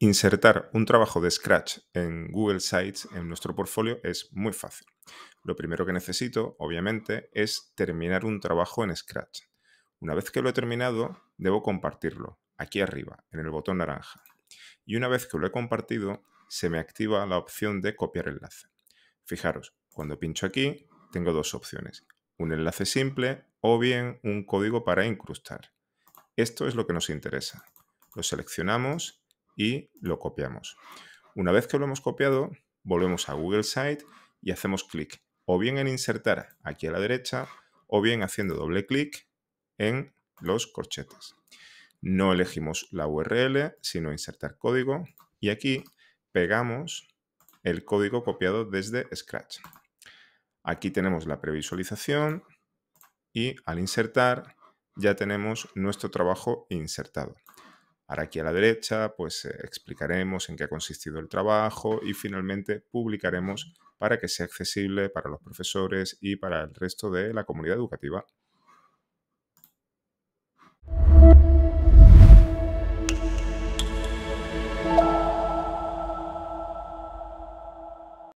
Insertar un trabajo de Scratch en Google Sites, en nuestro portfolio, es muy fácil. Lo primero que necesito, obviamente, es terminar un trabajo en Scratch. Una vez que lo he terminado, debo compartirlo, aquí arriba, en el botón naranja. Y una vez que lo he compartido, se me activa la opción de copiar enlace. Fijaros, cuando pincho aquí, tengo dos opciones. Un enlace simple o bien un código para incrustar. Esto es lo que nos interesa. Lo seleccionamos y lo copiamos. Una vez que lo hemos copiado, volvemos a Google Site y hacemos clic o bien en insertar aquí a la derecha o bien haciendo doble clic en los corchetes. No elegimos la URL, sino insertar código y aquí pegamos el código copiado desde Scratch. Aquí tenemos la previsualización y al insertar ya tenemos nuestro trabajo insertado. Ahora aquí a la derecha, pues eh, explicaremos en qué ha consistido el trabajo y finalmente publicaremos para que sea accesible para los profesores y para el resto de la comunidad educativa.